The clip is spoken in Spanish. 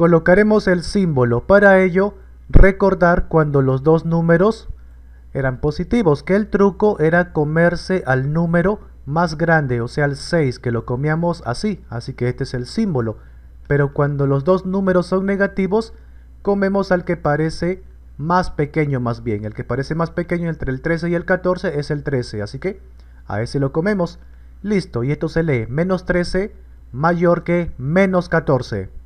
Colocaremos el símbolo para ello recordar cuando los dos números eran positivos, que el truco era comerse al número más grande, o sea el 6, que lo comíamos así, así que este es el símbolo. Pero cuando los dos números son negativos, comemos al que parece más pequeño más bien. El que parece más pequeño entre el 13 y el 14 es el 13, así que a ese lo comemos. Listo, y esto se lee menos 13 mayor que menos 14.